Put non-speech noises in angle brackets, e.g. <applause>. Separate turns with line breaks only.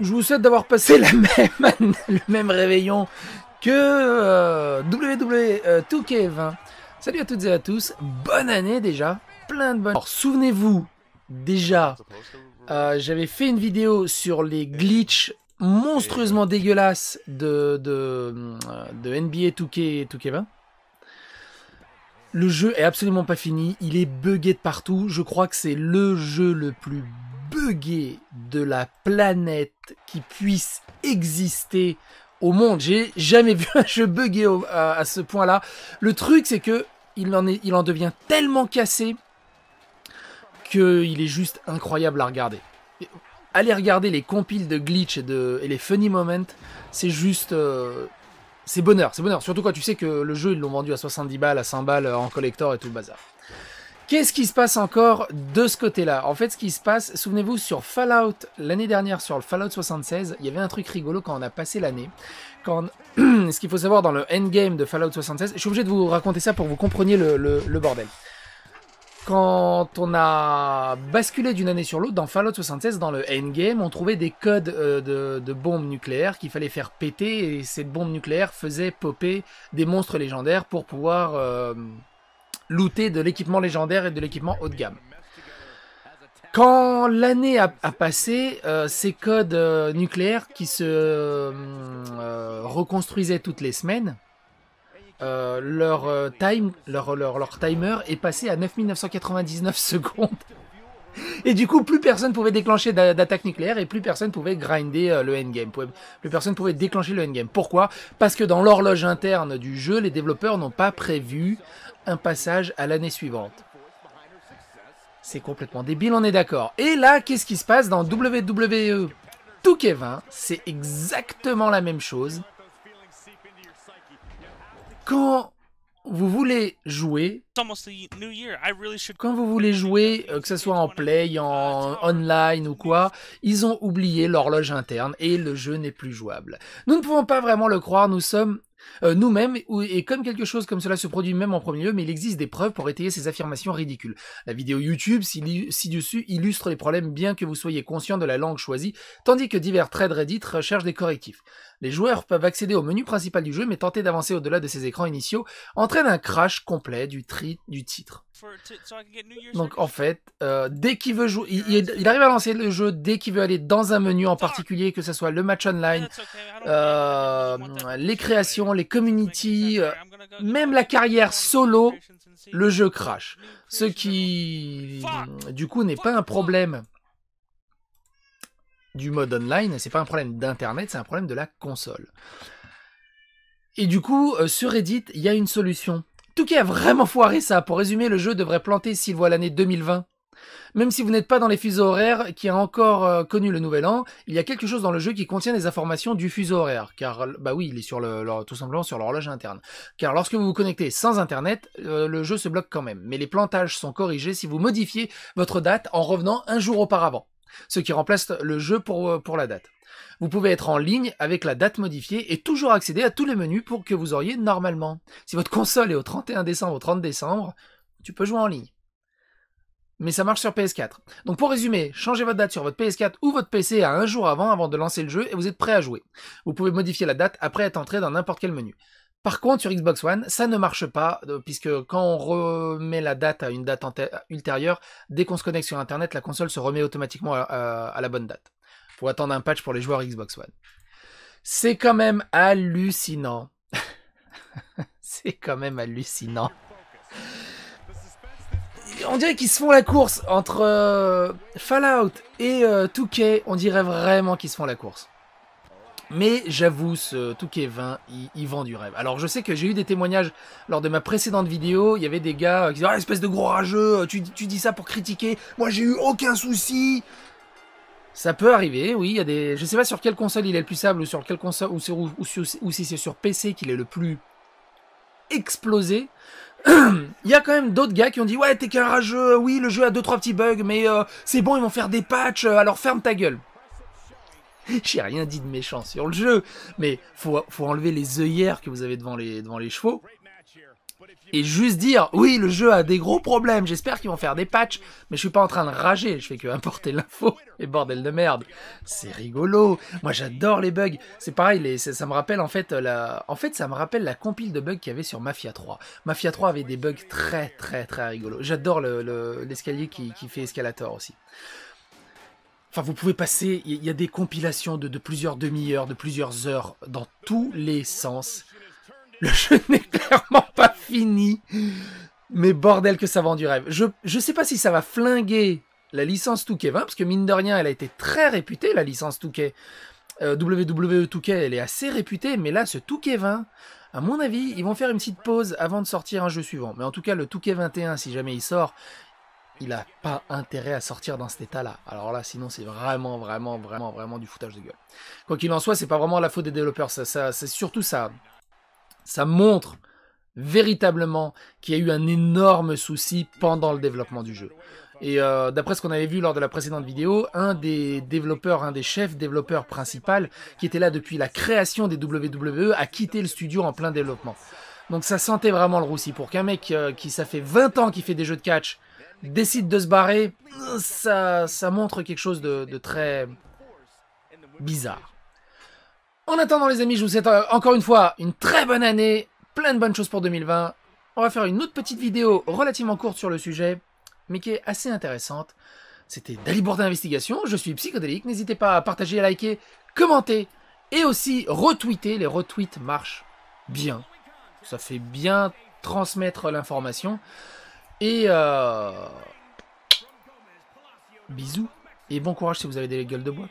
Je vous souhaite d'avoir passé la <laughs> même, le même réveillon que ww WWE 2K20. Salut à toutes et à tous, bonne année déjà, plein de bonnes... souvenez-vous, déjà, euh, j'avais fait une vidéo sur les glitches monstrueusement dégueulasses de, de, NBA 2K, 2K20. Le jeu est absolument pas fini, il est buggé de partout. Je crois que c'est le jeu le plus buggé de la planète qui puisse exister au monde. J'ai jamais vu un jeu buggé à, ce point-là. Le truc, c'est que il en, devient tellement cassé qu'il est juste incroyable à regarder. Allez regarder les compiles de glitch et, les funny moments, c'est juste euh, c'est bonheur, c'est bonheur. Surtout quand tu sais que le jeu, ils l'ont vendu à 70 balles, à 100 balles euh, en collector et tout le bazar. Qu'est-ce qui se passe encore de ce côté-là En fait, ce qui se passe, souvenez-vous, sur Fallout, l'année dernière, sur le Fallout 76, il y avait un truc rigolo quand on a passé l'année. Quand <clears throat> ce qu'il faut savoir dans le endgame de Fallout 76, je suis obligé de vous raconter ça pour que vous compreniez le bordel quand on a basculé d'une année sur l'autre dans Fallout 76, dans le Endgame, on trouvait des codes euh, de, bombes nucléaires qu'il fallait faire péter et ces bombes nucléaires faisaient popper des monstres légendaires pour pouvoir euh, looter de l'équipement légendaire et de l'équipement haut de gamme. Quand l'année a, passé, euh, ces codes nucléaires qui se reconstruisaient toutes les semaines, euh, euh, leur, timer est passé à 9999 <laughs> secondes. Et du coup, plus personne pouvait déclencher d'attaque nucléaire et plus personne pouvait grinder euh, le endgame. Plus personne pouvait déclencher le endgame. Pourquoi Parce que dans l'horloge interne du jeu, les développeurs n'ont pas prévu un passage à l'année suivante. C'est complètement débile, on est d'accord. Et là, qu'est-ce qui se passe dans WWE tout Kevin C'est exactement la même chose quand vous voulez jouer, quand vous voulez jouer, euh, que ce soit en play, en online ou quoi, ils ont oublié l'horloge interne et le jeu n'est plus jouable. Nous ne pouvons pas vraiment le croire, nous sommes euh, nous-mêmes, et comme quelque chose comme cela se produit même en premier lieu, mais il existe des preuves pour étayer ces affirmations ridicules. La vidéo YouTube ci-dessus illustre les problèmes bien que vous soyez conscient de la langue choisie, tandis que divers trades Reddit recherchent des correctifs. Les joueurs peuvent accéder au menu principal du jeu, mais tenter d'avancer au-delà de ces écrans initiaux entraîne un crash complet du, du titre. Donc en fait, euh, dès qu'il veut jouer, il, arrive à lancer le jeu dès qu'il veut aller dans un menu en particulier, que ce soit le match online, euh, les créations, les communities, euh, même la carrière solo, le jeu crash. Ce qui, du coup, n'est pas un problème du mode online, c'est pas un problème d'internet, c'est un problème de la console. Et du coup, sur Reddit, il y a une solution qui a vraiment foiré ça. Pour résumer, le jeu devrait planter s'il voit l'année 2020. Même si vous n'êtes pas dans les fuseaux horaires qui a encore euh, connu le nouvel an, il y a quelque chose dans le jeu qui contient des informations du fuseau horaire, car bah oui, il est sur le, tout simplement sur l'horloge interne. Car lorsque vous vous connectez sans internet, euh, le jeu se bloque quand même, mais les plantages sont corrigés si vous modifiez votre date en revenant un jour auparavant, ce qui remplace le jeu pour, euh, pour la date. Vous pouvez être en ligne avec la date modifiée et toujours accéder à tous les menus pour que vous auriez normalement. Si votre console est au 31 décembre au 30 décembre, tu peux jouer en ligne. Mais ça marche sur PS4. Donc pour résumer, changez votre date sur votre PS4 ou votre PC à un jour avant avant de lancer le jeu et vous êtes prêt à jouer. Vous pouvez modifier la date après être entré dans n'importe quel menu. Par contre, sur Xbox One, ça ne marche pas, euh, puisque quand on remet la date à une date ultérieure, dès qu'on se connecte sur Internet, la console se remet automatiquement à la bonne date. Faut attendre un patch pour les joueurs Xbox One. C'est quand même hallucinant. <laughs> C'est quand même hallucinant. On dirait qu'ils se font la course entre euh, Fallout et euh, On dirait vraiment qu'ils se font la course. Mais j'avoue, ce Touquet 20, il, vend du rêve. Alors je sais que j'ai eu des témoignages lors de ma précédente vidéo, il y avait des gars euh, qui disaient « Ah, espèce de gros rageux, euh, tu, tu dis ça pour critiquer, moi j'ai eu aucun souci !» Ça peut arriver, oui. Il y a des, je sais pas sur quelle console il est le plus sable ou sur quelle console ou, si c'est sur PC qu'il est le plus explosé. <clears throat> il y a quand même d'autres gars qui ont dit ouais t'es qu'un rageux, oui le jeu a deux trois petits bugs, mais euh, c'est bon ils vont faire des patchs, euh, alors ferme ta gueule. <laughs> J'ai rien dit de méchant sur le jeu, mais faut, faut enlever les œillères que vous avez devant les, devant les chevaux et juste dire oui le jeu a des gros problèmes j'espère qu'ils vont faire des patchs mais je suis pas en train de rager je fais que importer l'info <laughs> et bordel de merde c'est rigolo moi j'adore les bugs c'est pareil ça, me rappelle en fait la en fait ça me rappelle la compile de bugs qu'il y avait sur Mafia 3 Mafia 3 avait des bugs très très très rigolos j'adore l'escalier qui, fait escalator aussi Enfin, vous pouvez passer, il y a des compilations de plusieurs demi-heures, de plusieurs heures, dans tous les sens. Le jeu n'est clairement pas fini. Mais bordel que ça vend du rêve. Je sais pas si ça va flinguer la licence Touquet 20 parce que mine de rien, elle a été très réputée la licence Touquet. Euh, WWE elle est assez réputée, mais là ce Touquet 20 à mon avis, ils vont faire une petite pause avant de sortir un jeu suivant. Mais en tout cas, le Touquet 21 si jamais il sort, il a pas intérêt à sortir dans cet état-là. Alors là, sinon, c'est vraiment, vraiment, vraiment, vraiment du foutage de gueule. Quoi qu'il en soit, c'est pas vraiment la faute des développeurs. Ça, ça c'est surtout ça. Ça montre véritablement qui a eu un énorme souci pendant le développement du jeu. Et euh, d'après ce qu'on avait vu lors de la précédente vidéo, un des développeurs, un des chefs développeurs principal, qui était là depuis la création des WWE, a quitté le studio en plein développement. Donc ça sentait vraiment le roussi. Pour qu'un mec euh, qui, ça fait 20 ans qu'il fait des jeux de catch, décide de se barrer, ça, ça montre quelque chose de, de très bizarre. En attendant les amis, je vous souhaite euh, encore une fois une très bonne année plein de bonnes choses pour 2020. On va faire une autre petite vidéo relativement courte sur le sujet, mais qui est assez intéressante. C'était Dali d'investigation. Investigation, je suis psychodélique, n'hésitez pas à partager, à liker, commenter et aussi retweeter, les retweets marchent bien. Ça fait bien transmettre l'information. Et euh, bisous et bon courage si vous avez des gueules de bois.